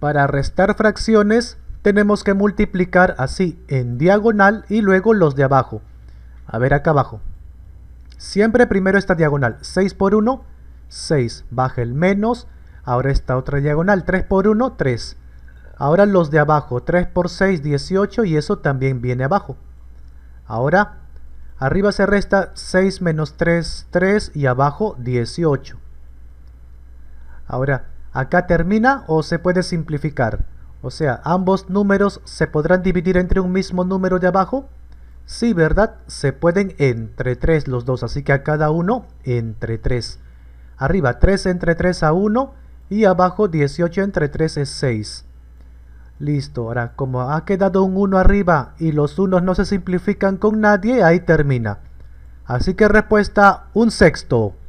Para restar fracciones tenemos que multiplicar así en diagonal y luego los de abajo. A ver acá abajo. Siempre primero esta diagonal. 6 por 1, 6. Baja el menos. Ahora esta otra diagonal. 3 por 1, 3. Ahora los de abajo. 3 por 6, 18 y eso también viene abajo. Ahora arriba se resta 6 menos 3, 3 y abajo 18. Ahora Acá termina o se puede simplificar. O sea, ambos números se podrán dividir entre un mismo número de abajo. Sí, ¿verdad? Se pueden entre 3 los dos, así que a cada uno entre 3. Arriba 3 entre 3 a 1 y abajo 18 entre 3 es 6. Listo, ahora como ha quedado un 1 arriba y los unos no se simplifican con nadie, ahí termina. Así que respuesta un sexto.